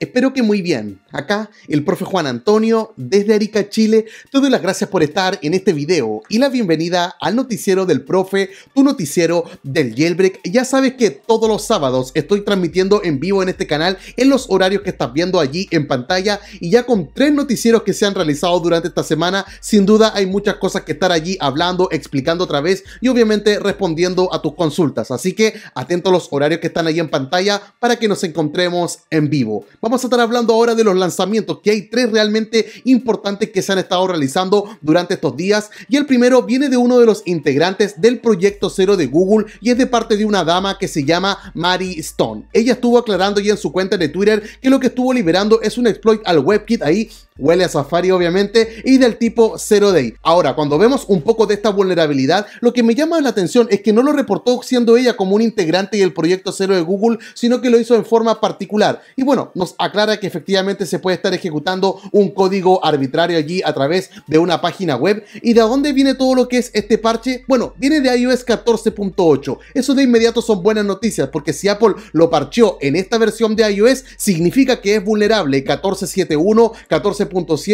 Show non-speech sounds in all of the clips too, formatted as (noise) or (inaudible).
Espero que muy bien. Acá el profe Juan Antonio, desde Arica, Chile, te doy las gracias por estar en este video y la bienvenida al noticiero del profe, tu noticiero del Jailbreak. Ya sabes que todos los sábados estoy transmitiendo en vivo en este canal en los horarios que estás viendo allí en pantalla y ya con tres noticieros que se han realizado durante esta semana, sin duda hay muchas cosas que estar allí hablando, explicando otra vez y obviamente respondiendo a tus consultas. Así que atento a los horarios que están ahí en pantalla para que nos encontremos en vivo vamos a estar hablando ahora de los lanzamientos, que hay tres realmente importantes que se han estado realizando durante estos días. Y el primero viene de uno de los integrantes del proyecto cero de Google y es de parte de una dama que se llama Mary Stone. Ella estuvo aclarando ya en su cuenta de Twitter que lo que estuvo liberando es un exploit al WebKit ahí huele a Safari obviamente, y del tipo Zero Day. Ahora, cuando vemos un poco de esta vulnerabilidad, lo que me llama la atención es que no lo reportó siendo ella como un integrante y el proyecto cero de Google, sino que lo hizo en forma particular. Y bueno, nos aclara que efectivamente se puede estar ejecutando un código arbitrario allí a través de una página web. ¿Y de dónde viene todo lo que es este parche? Bueno, viene de iOS 14.8. Eso de inmediato son buenas noticias, porque si Apple lo parcheó en esta versión de iOS, significa que es vulnerable 14.7.1, 14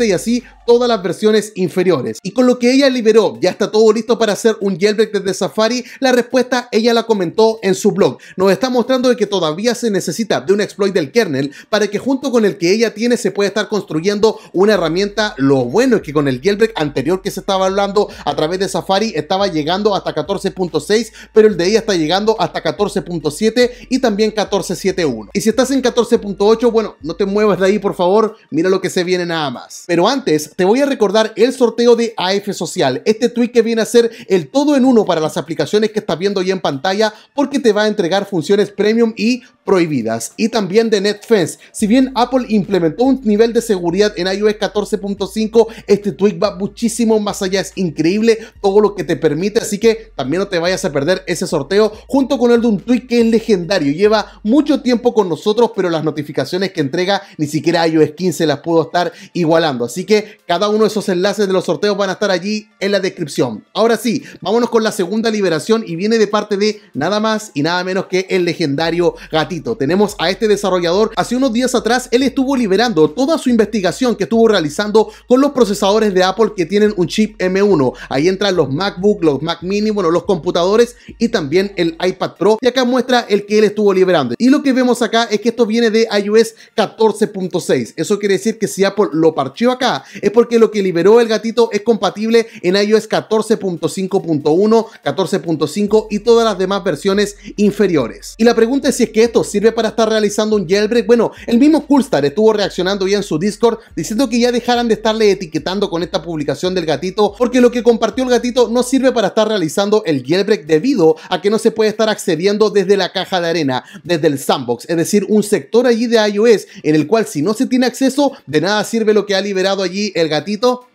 y así todas las versiones inferiores. Y con lo que ella liberó, ya está todo listo para hacer un jailbreak desde Safari, la respuesta ella la comentó en su blog. Nos está mostrando que todavía se necesita de un exploit del kernel para que junto con el que ella tiene se pueda estar construyendo una herramienta. Lo bueno es que con el jailbreak anterior que se estaba hablando a través de Safari estaba llegando hasta 14.6, pero el de ella está llegando hasta 14.7 y también 14.71. Y si estás en 14.8, bueno, no te muevas de ahí por favor, mira lo que se viene a pero antes, te voy a recordar el sorteo de AF Social, este tweet que viene a ser el todo en uno para las aplicaciones que estás viendo ahí en pantalla, porque te va a entregar funciones premium y prohibidas y también de NetFence. Si bien Apple implementó un nivel de seguridad en iOS 14.5, este tweet va muchísimo más allá. Es increíble todo lo que te permite, así que también no te vayas a perder ese sorteo junto con el de un tweet que es legendario. Lleva mucho tiempo con nosotros, pero las notificaciones que entrega ni siquiera iOS 15 las pudo estar igualando. Así que cada uno de esos enlaces de los sorteos van a estar allí en la descripción. Ahora sí, vámonos con la segunda liberación y viene de parte de nada más y nada menos que el legendario gatito. Tenemos a este desarrollador. Hace unos días atrás él estuvo liberando toda su investigación que estuvo realizando con los procesadores de Apple que tienen un chip M1. Ahí entran los MacBook, los Mac Mini, bueno, los computadores y también el iPad Pro. Y acá muestra el que él estuvo liberando. Y lo que vemos acá es que esto viene de iOS 14.6. Eso quiere decir que si Apple lo parcheó acá, es porque lo que liberó el gatito es compatible en iOS 14.5.1, 14.5 y todas las demás versiones inferiores. Y la pregunta es si es que esto sirve para estar realizando un jailbreak. Bueno, el mismo Coolstar estuvo reaccionando ya en su Discord diciendo que ya dejaran de estarle etiquetando con esta publicación del gatito porque lo que compartió el gatito no sirve para estar realizando el jailbreak debido a que no se puede estar accediendo desde la caja de arena, desde el sandbox, es decir, un sector allí de iOS en el cual si no se tiene acceso, de nada sirve sirve lo que ha liberado allí el gatito?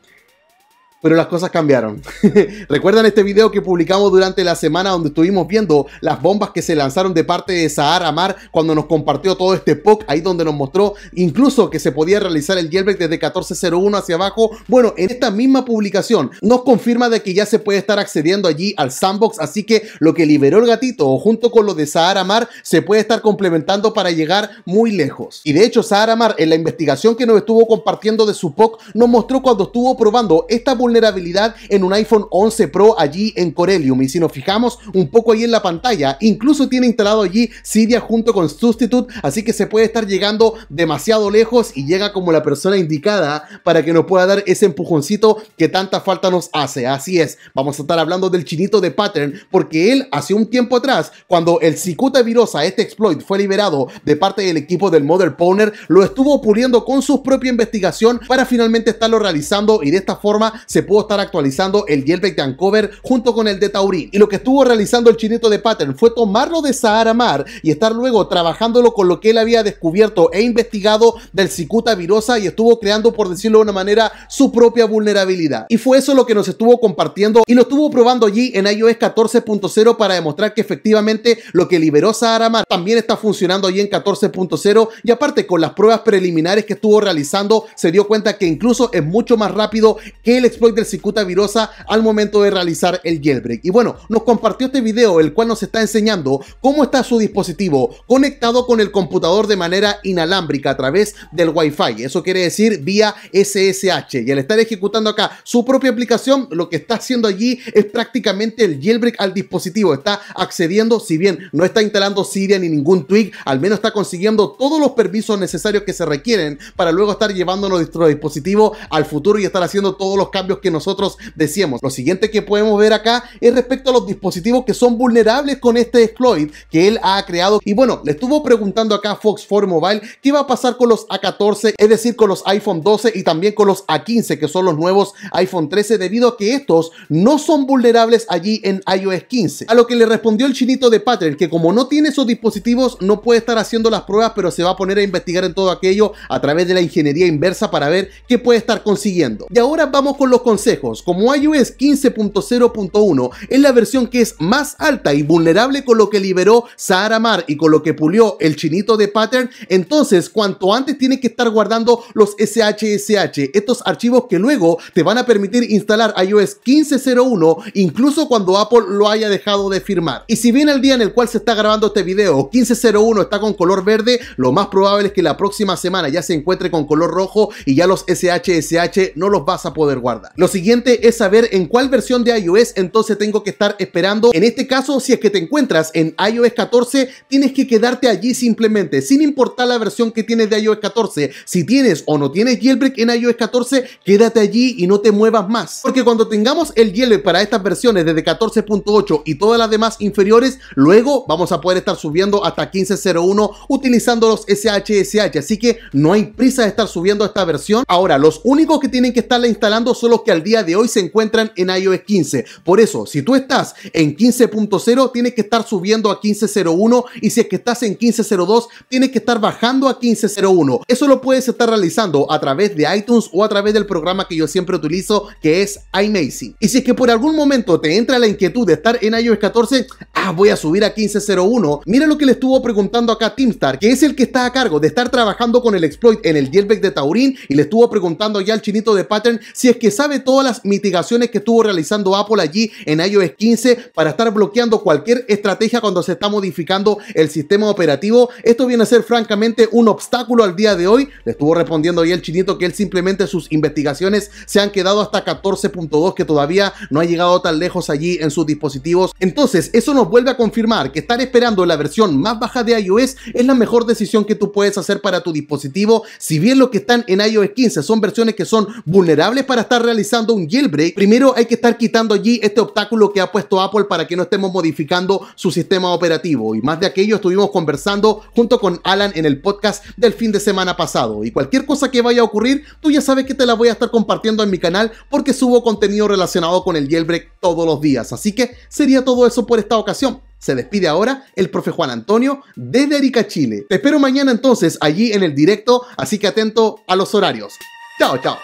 pero las cosas cambiaron. (laughs) ¿Recuerdan este video que publicamos durante la semana donde estuvimos viendo las bombas que se lanzaron de parte de Sahara Mar cuando nos compartió todo este POC, ahí donde nos mostró incluso que se podía realizar el jailbreak desde 1401 hacia abajo? Bueno, en esta misma publicación nos confirma de que ya se puede estar accediendo allí al sandbox, así que lo que liberó el gatito junto con lo de Sahara Mar se puede estar complementando para llegar muy lejos. Y de hecho, Sahara Mar en la investigación que nos estuvo compartiendo de su POC nos mostró cuando estuvo probando esta publicación vulnerabilidad en un iPhone 11 Pro allí en Corellium. Y si nos fijamos un poco ahí en la pantalla, incluso tiene instalado allí Cydia junto con Substitute, así que se puede estar llegando demasiado lejos y llega como la persona indicada para que nos pueda dar ese empujoncito que tanta falta nos hace. Así es, vamos a estar hablando del chinito de Pattern, porque él hace un tiempo atrás, cuando el Cicuta Virosa, este exploit, fue liberado de parte del equipo del Model Powner, lo estuvo puliendo con su propia investigación para finalmente estarlo realizando y de esta forma se pudo estar actualizando el jailbreak de Ancover junto con el de Tauri Y lo que estuvo realizando el chinito de Pattern fue tomarlo de Sahara Mar y estar luego trabajándolo con lo que él había descubierto e investigado del cicuta virosa y estuvo creando, por decirlo de una manera, su propia vulnerabilidad. Y fue eso lo que nos estuvo compartiendo y lo estuvo probando allí en iOS 14.0 para demostrar que efectivamente lo que liberó Sahara Mar también está funcionando allí en 14.0 y aparte con las pruebas preliminares que estuvo realizando se dio cuenta que incluso es mucho más rápido que el exploit del Cicuta Virosa al momento de realizar el jailbreak. Y bueno, nos compartió este video el cual nos está enseñando cómo está su dispositivo conectado con el computador de manera inalámbrica a través del Wi-Fi. Eso quiere decir vía SSH. Y al estar ejecutando acá su propia aplicación, lo que está haciendo allí es prácticamente el jailbreak al dispositivo. Está accediendo, si bien no está instalando Siria ni ningún tweak, al menos está consiguiendo todos los permisos necesarios que se requieren para luego estar llevando nuestro dispositivo al futuro y estar haciendo todos los cambios que nosotros decíamos. Lo siguiente que podemos ver acá es respecto a los dispositivos que son vulnerables con este exploit que él ha creado. Y bueno, le estuvo preguntando acá a Fox 4 Mobile qué va a pasar con los A14, es decir, con los iPhone 12 y también con los A15, que son los nuevos iPhone 13, debido a que estos no son vulnerables allí en iOS 15. A lo que le respondió el chinito de Patrick que como no tiene esos dispositivos, no puede estar haciendo las pruebas, pero se va a poner a investigar en todo aquello a través de la ingeniería inversa para ver qué puede estar consiguiendo. Y ahora vamos con los consejos, como iOS 15.0.1 es la versión que es más alta y vulnerable con lo que liberó Sahara Mar y con lo que pulió el chinito de Pattern, entonces cuanto antes tienes que estar guardando los SHSH, estos archivos que luego te van a permitir instalar iOS 15.01 incluso cuando Apple lo haya dejado de firmar. Y si bien el día en el cual se está grabando este video 15.01 está con color verde, lo más probable es que la próxima semana ya se encuentre con color rojo y ya los SHSH no los vas a poder guardar. Lo siguiente es saber en cuál versión de iOS entonces tengo que estar esperando. En este caso, si es que te encuentras en iOS 14, tienes que quedarte allí simplemente, sin importar la versión que tienes de iOS 14. Si tienes o no tienes jailbreak en iOS 14, quédate allí y no te muevas más. Porque cuando tengamos el jailbreak para estas versiones desde 14.8 y todas las demás inferiores, luego vamos a poder estar subiendo hasta 15.01 utilizando los SHSH. Así que no hay prisa de estar subiendo esta versión. Ahora, los únicos que tienen que estarla instalando son los que al día de hoy se encuentran en iOS 15. Por eso, si tú estás en 15.0, tienes que estar subiendo a 15.01 y si es que estás en 15.02, tienes que estar bajando a 15.01. Eso lo puedes estar realizando a través de iTunes o a través del programa que yo siempre utilizo, que es iMazing. Y si es que por algún momento te entra la inquietud de estar en iOS 14, ah, voy a subir a 15.01. Mira lo que le estuvo preguntando acá Teamstar, que es el que está a cargo de estar trabajando con el exploit en el jailbreak de Taurín y le estuvo preguntando ya al chinito de Pattern si es que sabe todas las mitigaciones que estuvo realizando Apple allí en iOS 15 para estar bloqueando cualquier estrategia cuando se está modificando el sistema operativo. Esto viene a ser francamente un obstáculo al día de hoy. Le estuvo respondiendo ahí el chinito que él simplemente sus investigaciones se han quedado hasta 14.2 que todavía no ha llegado tan lejos allí en sus dispositivos. Entonces, eso nos vuelve a confirmar que estar esperando la versión más baja de iOS es la mejor decisión que tú puedes hacer para tu dispositivo. Si bien lo que están en iOS 15 son versiones que son vulnerables para estar realizando un jailbreak, primero hay que estar quitando allí este obstáculo que ha puesto Apple para que no estemos modificando su sistema operativo. Y más de aquello estuvimos conversando junto con Alan en el podcast del fin de semana pasado. Y cualquier cosa que vaya a ocurrir, tú ya sabes que te la voy a estar compartiendo en mi canal porque subo contenido relacionado con el jailbreak todos los días. Así que sería todo eso por esta ocasión. Se despide ahora el profe Juan Antonio de Derica Chile. Te espero mañana entonces allí en el directo, así que atento a los horarios. Chao, chao.